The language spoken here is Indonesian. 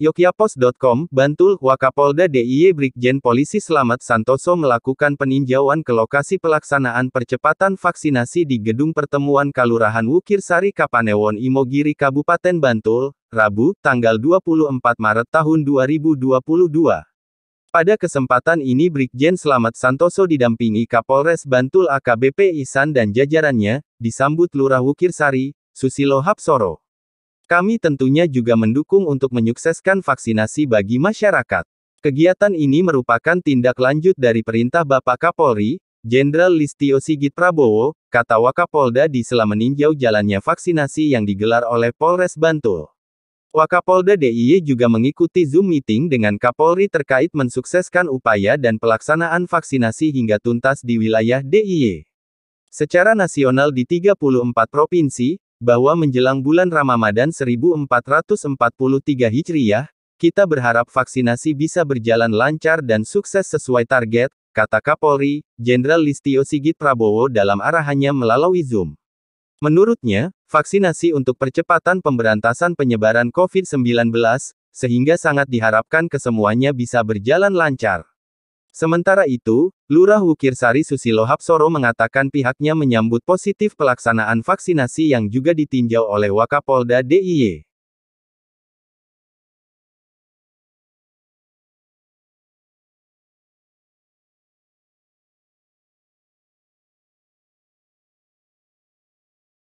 Yogyapos.com, Bantul, Wakapolda DIY Brigjen Polisi Slamet Santoso melakukan peninjauan ke lokasi pelaksanaan percepatan vaksinasi di Gedung Pertemuan Kalurahan Wukirsari Kapanewon Imogiri Kabupaten Bantul, Rabu, tanggal 24 Maret tahun 2022. Pada kesempatan ini Brigjen Slamet Santoso didampingi Kapolres Bantul AKBP Isan dan jajarannya, disambut Lurah Wukirsari, Susilo Hapsoro. Kami tentunya juga mendukung untuk menyukseskan vaksinasi bagi masyarakat. Kegiatan ini merupakan tindak lanjut dari perintah Bapak Kapolri, Jenderal Listio Sigit Prabowo, kata Wakapolda di sela meninjau jalannya vaksinasi yang digelar oleh Polres Bantul. Wakapolda DIY juga mengikuti Zoom meeting dengan Kapolri terkait mensukseskan upaya dan pelaksanaan vaksinasi hingga tuntas di wilayah DIY. Secara nasional di 34 provinsi, bahwa menjelang bulan Ramadan 1443 Hijriyah, kita berharap vaksinasi bisa berjalan lancar dan sukses sesuai target, kata Kapolri, Jenderal Listio Sigit Prabowo dalam arahannya melalui Zoom. Menurutnya, vaksinasi untuk percepatan pemberantasan penyebaran COVID-19, sehingga sangat diharapkan kesemuanya bisa berjalan lancar. Sementara itu, Lurah Wukir Sari Susilo Hapsoro mengatakan pihaknya menyambut positif pelaksanaan vaksinasi yang juga ditinjau oleh Wakapolda DIY.